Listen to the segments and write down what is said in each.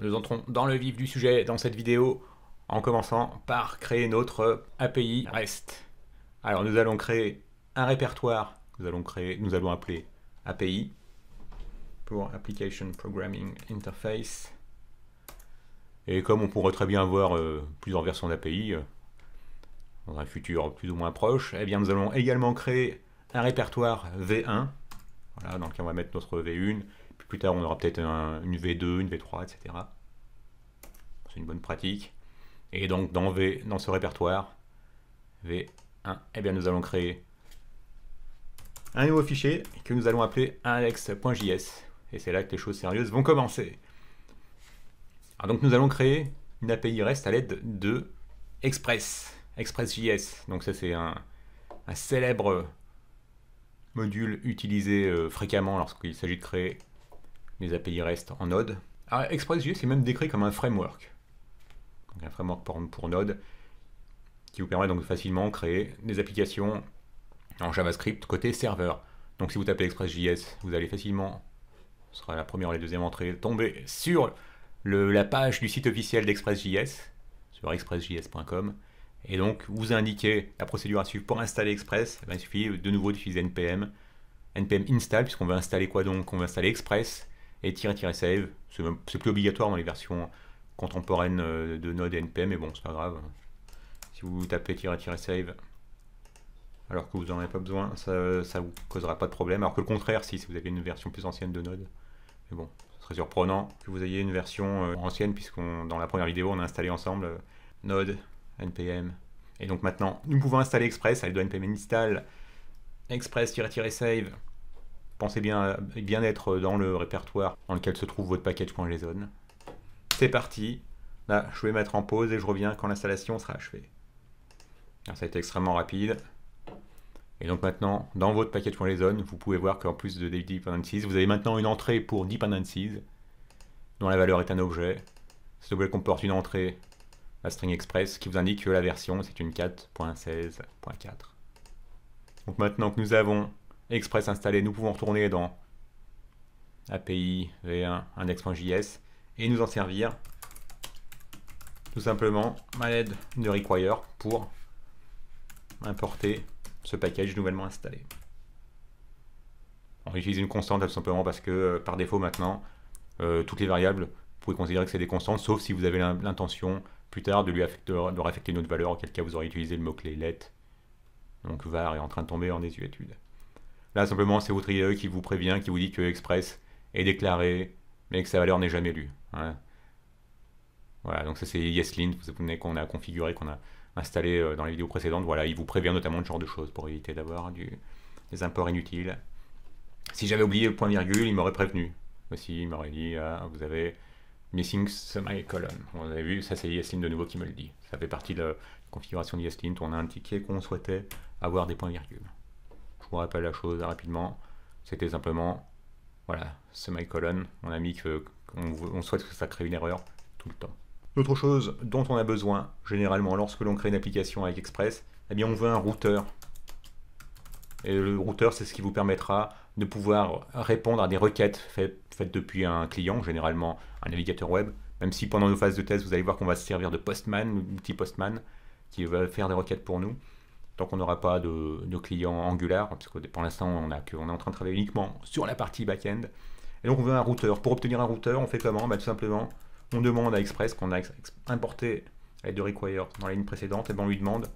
nous entrons dans le vif du sujet dans cette vidéo en commençant par créer notre API ah. REST. Alors nous allons créer un répertoire, nous allons, créer, nous allons appeler API pour Application Programming Interface. Et comme on pourrait très bien avoir euh, plusieurs versions d'API euh, dans un futur plus ou moins proche, eh bien nous allons également créer un répertoire V1, voilà, dans lequel on va mettre notre V1 plus tard, on aura peut-être une V2, une V3, etc. C'est une bonne pratique. Et donc, dans, v, dans ce répertoire, V1, eh bien, nous allons créer un nouveau fichier que nous allons appeler index.js Et c'est là que les choses sérieuses vont commencer. Alors donc nous allons créer une API REST à l'aide de Express, Express.js. Donc ça c'est un, célèbre module utilisé euh, fréquemment lorsqu'il s'agit de créer les API REST en Node. Ah, ExpressJS est même décrit comme un framework. un framework pour, Node qui vous permet donc de facilement créer des applications en JavaScript côté serveur. Donc si vous tapez ExpressJS, vous allez facilement, ce sera la première ou la deuxième entrée, tomber sur la page du site officiel d'ExpressJS, sur expressjs.com. Et donc vous indiquez la procédure à suivre pour installer Express. Eh ben, il suffit de nouveau d'utiliser npm, npm install, puisqu'on veut installer quoi donc On veut installer Express et tirer save. C'est plus obligatoire dans les versions contemporaines euh, de Node et NPM, mais bon, c'est pas grave. Si vous tapez tirer save, alors que vous n'en avez pas besoin, ça ne vous causera pas de problème. Alors que le contraire, si, vous avez une version plus ancienne de Node. Mais bon, ce serait surprenant que vous ayez une version euh, ancienne, puisqu'on dans la première vidéo, on a installé ensemble euh, Node, NPM. Et donc maintenant, nous pouvons installer Express elle doit NPM install express-save Pensez bien, bien être dans le répertoire dans lequel se trouve votre package.json. C'est parti. Là, je vais mettre en pause et je reviens quand l'installation sera achevée. ça a été extrêmement rapide. Et donc maintenant, dans votre package.json, vous pouvez voir qu'en plus de dependencies, vous avez maintenant une entrée pour dependencies, dont la valeur est un objet. Cet objet comporte une entrée, à string express, qui vous indique que la version, c'est une 4.16.4. Donc maintenant que nous avons Express installé, nous pouvons retourner dans API v1 index.js et nous en servir tout simplement à l'aide de require pour importer ce package nouvellement installé. On utilise une constante tout simplement parce que euh, par défaut maintenant, euh, toutes les variables, vous pouvez considérer que c'est des constantes, sauf si vous avez l'intention plus tard de, lui affecter, de affecter une autre valeur, auquel cas vous aurez utilisé le mot-clé let. Donc var est en train de tomber en désuétude. Là, simplement, c'est votre IE qui vous prévient, qui vous dit que Express est déclaré, mais que sa valeur n'est jamais lue. Voilà, donc ça, c'est Yeslint, vous souvenez qu'on a configuré, qu'on a installé euh, dans les vidéos précédentes. Voilà, il vous prévient notamment de ce genre de choses pour éviter d'avoir des imports inutiles. Si j'avais oublié le point virgule, il m'aurait prévenu. Aussi, il m'aurait dit, ah, vous avez missing semicolon. Vous avez vu, ça c'est Yeslint de nouveau qui me le dit. Ça fait partie de la configuration de Yeslint. On a indiqué qu'on souhaitait avoir des points virgules vous rappelle la chose rapidement, c'était simplement, voilà, semi-colon, on a mis que, on, souhaite que ça crée une erreur tout le temps. L'autre chose dont on a besoin, généralement, lorsque l'on crée une application avec Express, eh bien on veut un routeur. Et le routeur, c'est ce qui vous permettra de pouvoir répondre à des requêtes faites, depuis un client, généralement un navigateur web, même si pendant nos phases de test, vous allez voir qu'on va se servir de Postman, petit Postman, qui va faire des requêtes pour nous. Donc qu'on n'aura pas de, de, client Angular, parce que pour l'instant, on, a, on est en train de travailler uniquement sur la partie back-end. Et donc, on veut un routeur. Pour obtenir un routeur, on fait comment bah, Tout simplement, on demande à Express, qu'on a importé avec de require dans la ligne précédente, et ben on lui demande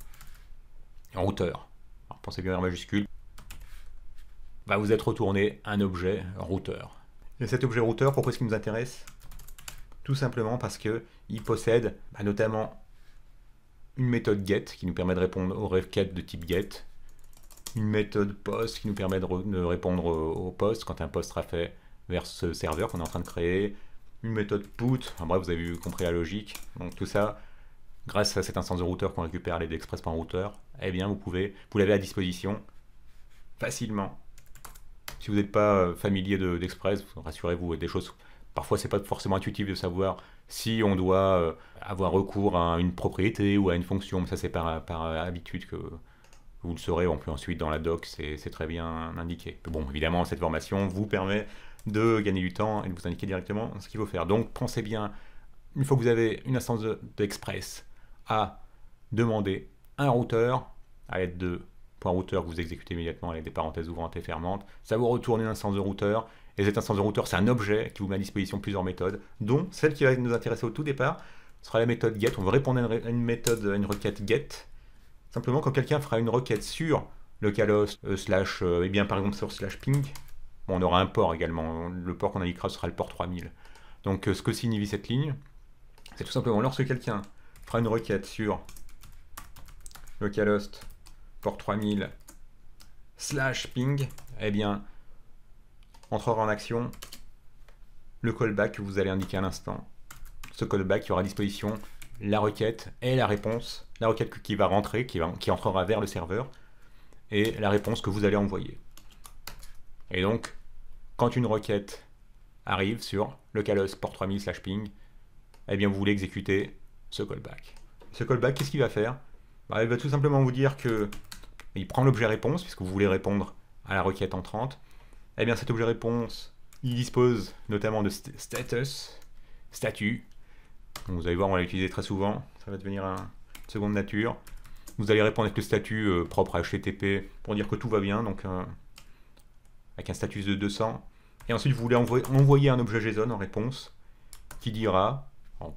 un routeur. Alors, pensez bien en majuscule. Bah, vous êtes retourné un objet routeur. Et cet objet routeur, pourquoi est-ce qu'il nous intéresse Tout simplement parce qu'il possède bah, notamment une méthode get qui nous permet de répondre aux requêtes de type get, une méthode post qui nous permet de, répondre au, post quand un post sera fait vers ce serveur qu'on est en train de créer, une méthode put, en bref, vous avez compris la logique. Donc tout ça, grâce à cette instance de routeur qu'on récupère les d'express.router, eh bien vous pouvez, vous l'avez à disposition facilement. Si vous n'êtes pas euh, familier d'Express, rassurez-vous, des choses, parfois c'est pas forcément intuitif de savoir si on doit euh, avoir recours à une propriété ou à une fonction, ça c'est par, euh, habitude que vous le saurez. On peut ensuite dans la doc, c'est très bien indiqué. Bon, évidemment, cette formation vous permet de gagner du temps et de vous indiquer directement ce qu'il faut faire. Donc pensez bien, une fois que vous avez une instance d'express, à demander un routeur à l'aide de routeur que vous exécutez immédiatement avec des parenthèses ouvrantes et fermantes. Ça vous retourne une instance de routeur et cet instance de routeur, c'est un objet qui vous met à disposition plusieurs méthodes, dont celle qui va nous intéresser au tout départ sera la méthode get. On va répondre à une, méthode, à une requête get. Simplement, quand quelqu'un fera une requête sur le calos euh, slash, et euh, eh bien par exemple sur slash ping, on aura un port également. Le port qu'on indiquera sera le port 3000. Donc, euh, ce que signifie cette ligne, c'est tout simplement lorsque quelqu'un fera une requête sur le port 3000 slash ping, eh bien, entrera en action le callback que vous allez indiquer à l'instant. Ce callback qui aura à disposition la requête et la réponse, la requête qui va rentrer, qui, qui entrera vers le serveur, et la réponse que vous allez envoyer. Et donc, quand une requête arrive sur le calos port 3000 slash ping, eh bien vous voulez exécuter ce callback. Ce callback, qu'est-ce qu'il va faire bah, Il va tout simplement vous dire que il prend l'objet réponse, puisque vous voulez répondre à la requête entrante, eh bien, cet objet réponse, il dispose notamment de status, statut. vous allez voir, on l'a utilisé très souvent. Ça va devenir un, une seconde nature. Vous allez répondre avec le statut euh, propre à HTTP pour dire que tout va bien. Donc, euh, avec un statut de 200. Et ensuite, vous voulez envoyer, un objet JSON en réponse qui dira,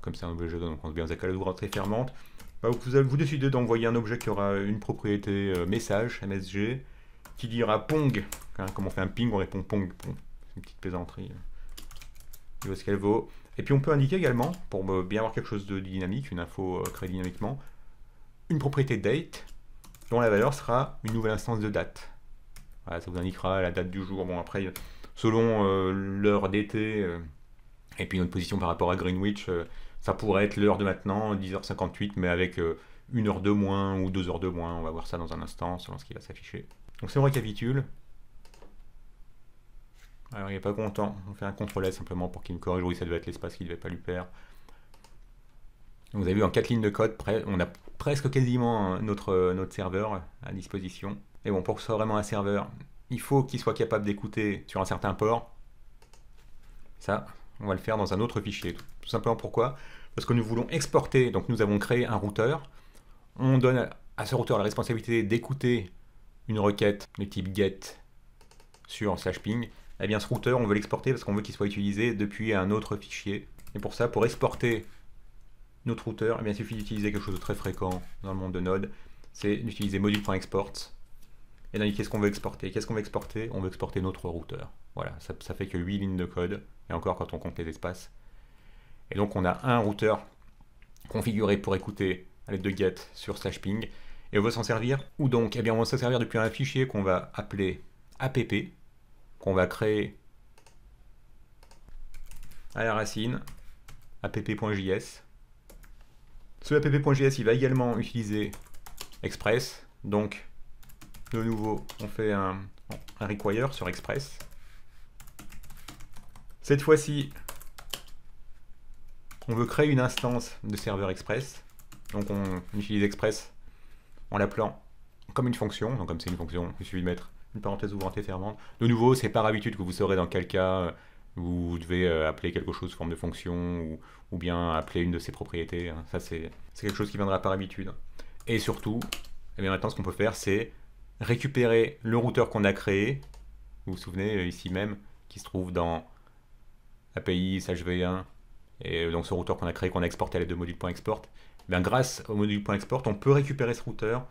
comme c'est un objet JSON, on pense bien à l'ouvrage très fermante, bah, vous, vous décidez d'envoyer un objet qui aura une propriété euh, message, MSG, qui dira Pong. Hein, comme on fait un ping, on répond Pong. pong. C'est une petite plaisanterie. Il vaut ce qu'elle vaut. Et puis on peut indiquer également, pour bien avoir quelque chose de dynamique, une info créée euh, dynamiquement, une propriété date dont la valeur sera une nouvelle instance de date. Voilà, ça vous indiquera la date du jour. Bon, après, selon euh, l'heure d'été euh, et puis notre position par rapport à Greenwich, ça pourrait être l'heure de maintenant, 10h58, mais avec une heure de moins ou deux heures de moins. On va voir ça dans un instant, selon ce qui va s'afficher. Donc si on récapitule, alors il n'est pas content, on fait un CTRL S simplement pour qu'il me corrige, oui ça devait être l'espace qu'il ne devait pas lui perdre. vous avez vu en quatre lignes de code, on a presque quasiment notre, notre serveur à disposition. Et bon, pour que ce soit vraiment un serveur, il faut qu'il soit capable d'écouter sur un certain port. Ça, on va le faire dans un autre fichier. Tout simplement pourquoi Parce que nous voulons exporter, donc nous avons créé un routeur. On donne à ce routeur la responsabilité d'écouter une requête de type get sur slash ping, eh bien ce routeur, on veut l'exporter parce qu'on veut qu'il soit utilisé depuis un autre fichier. Et pour ça, pour exporter notre routeur, eh bien, il suffit d'utiliser quelque chose de très fréquent dans le monde de Node, c'est d'utiliser module.export et d'indiquer ce qu'on veut exporter. Qu'est-ce qu'on veut exporter On veut exporter notre routeur. Voilà, ça, fait que 8 lignes de code, et encore quand on compte les espaces. Et donc on a un routeur configuré pour écouter à l'aide de get sur slash ping, et on va s'en servir Ou donc eh bien, on va s'en servir depuis un fichier qu'on va appeler app, qu'on va créer à la racine, app.js. Ce app.js, il va également utiliser Express. Donc, de nouveau, on fait un, un require sur Express. Cette fois-ci, on veut créer une instance de serveur Express. Donc, on utilise Express en l'appelant comme une fonction, donc comme c'est une fonction, il suffit de mettre une parenthèse ouvrante et fermante. De nouveau, c'est par habitude que vous saurez dans quel cas euh, vous devez euh, appeler quelque chose sous forme de fonction ou, bien appeler une de ses propriétés. Hein. Ça, c'est quelque chose qui viendra par habitude. Et surtout, et eh bien maintenant, ce qu'on peut faire, c'est récupérer le routeur qu'on a créé. Vous vous souvenez, euh, ici même, qui se trouve dans API, SHV1, et donc ce routeur qu'on a créé, qu'on a exporté à l'aide de module.export, eh grâce au module module.export, on peut récupérer ce routeur.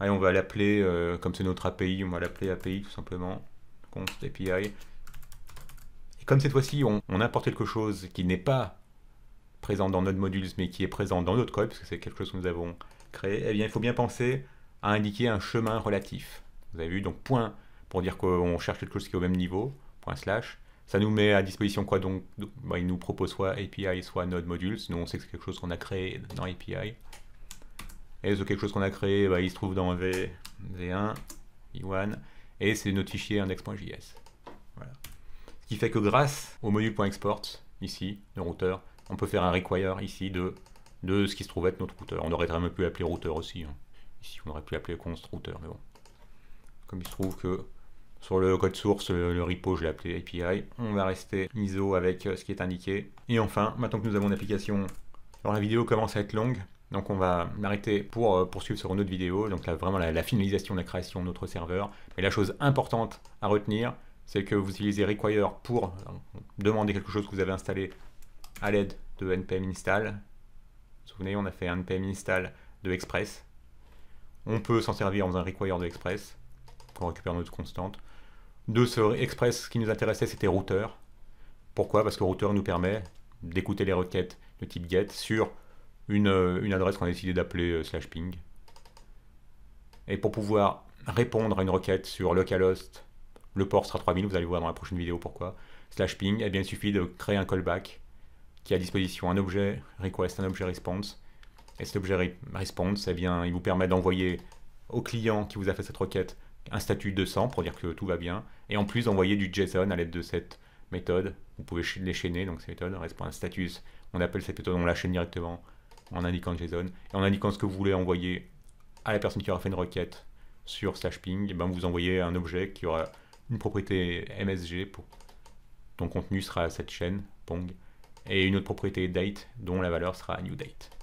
on va l'appeler, euh, comme c'est notre API, on va l'appeler API tout simplement, const Et comme cette fois-ci, on, importe quelque chose qui n'est pas présent dans notre module, mais qui est présent dans notre code, parce que c'est quelque chose que nous avons créé, eh bien, il faut bien penser à indiquer un chemin relatif. Vous avez vu, donc point pour dire qu'on cherche quelque chose qui est au même niveau, point slash, ça nous met à disposition quoi donc bah, Il nous propose soit API, soit Node module sinon on sait que c'est quelque chose qu'on a créé dans API. Et ce quelque chose qu'on a créé, bah, il se trouve dans v, V1, V1, et c'est notre fichier index.js. Voilà. Ce qui fait que grâce au module.export, ici, le routeur, on peut faire un require ici de, de ce qui se trouve être notre routeur. On aurait très bien pu appeler routeur aussi. Hein. Ici, on aurait pu appeler const routeur, mais bon. Comme il se trouve que sur le code source, le, repo, je l'ai appelé API. On va rester ISO avec euh, ce qui est indiqué. Et enfin, maintenant que nous avons l'application, alors la vidéo commence à être longue, donc on va m'arrêter pour euh, poursuivre sur une autre vidéo, donc là, vraiment la, finalisation de la création de notre serveur. Mais la chose importante à retenir, c'est que vous utilisez require pour euh, demander quelque chose que vous avez installé à l'aide de npm install. Vous vous souvenez, on a fait un npm install de express. On peut s'en servir en un require de express, pour récupérer notre constante. De ce Express, ce qui nous intéressait, c'était Router. Pourquoi Parce que Router nous permet d'écouter les requêtes de type GET sur une, euh, adresse qu'on a décidé d'appeler euh, slash ping. Et pour pouvoir répondre à une requête sur localhost, le port sera 3000, vous allez voir dans la prochaine vidéo pourquoi, slash ping, Et eh bien, il suffit de créer un callback qui a à disposition un objet request, un objet response. Et cet objet response, eh bien, il vous permet d'envoyer au client qui vous a fait cette requête un statut 100 pour dire que tout va bien, et en plus envoyer du JSON à l'aide de cette méthode. Vous pouvez les chaîner, donc cette méthode status. On appelle cette méthode, on la chaîne directement en indiquant JSON, et en indiquant ce que vous voulez envoyer à la personne qui aura fait une requête sur slash ping, et eh ben vous envoyez un objet qui aura une propriété MSG pour ton contenu sera cette chaîne pong et une autre propriété date dont la valeur sera new date.